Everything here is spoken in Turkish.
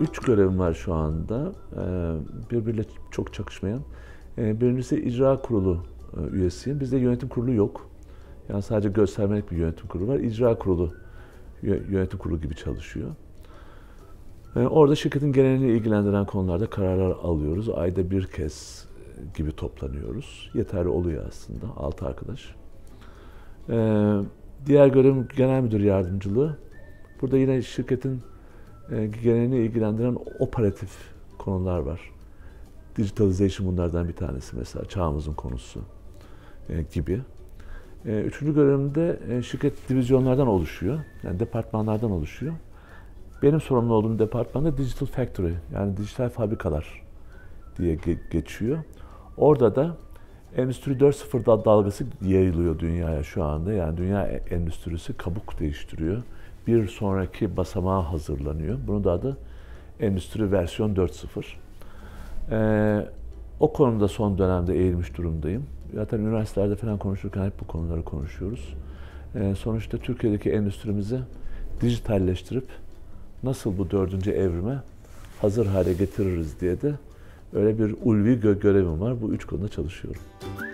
üç görevim var şu anda. Ee, birbiriyle çok çakışmayan. Ee, birincisi icra kurulu e, üyesiyim. Bizde yönetim kurulu yok. Yani sadece göstermelik bir yönetim kurulu var. İcra kurulu yönetim kurulu gibi çalışıyor. Ee, orada şirketin genelini ilgilendiren konularda kararlar alıyoruz. Ayda bir kez e, gibi toplanıyoruz. Yeterli oluyor aslında. Altı arkadaş. Diğer görevim genel müdür yardımcılığı. Burada yine şirketin e, genelini ilgilendiren operatif konular var. Digitalization bunlardan bir tanesi mesela çağımızın konusu e, gibi. E, üçüncü görevimde şirket divizyonlardan oluşuyor. Yani departmanlardan oluşuyor. Benim sorumlu olduğum departmanda Digital Factory yani dijital fabrikalar diye geçiyor. Orada da Endüstri 4.0 dalgası yayılıyor dünyaya şu anda. Yani dünya endüstrisi kabuk değiştiriyor bir sonraki basamağa hazırlanıyor. Bunu da adı Endüstri Versiyon 4.0. Ee, o konuda son dönemde eğilmiş durumdayım. Zaten üniversitelerde falan konuşurken hep bu konuları konuşuyoruz. Ee, sonuçta Türkiye'deki endüstrimizi dijitalleştirip nasıl bu dördüncü evrime hazır hale getiririz diye de öyle bir ulvi gö görevim var. Bu üç konuda çalışıyorum.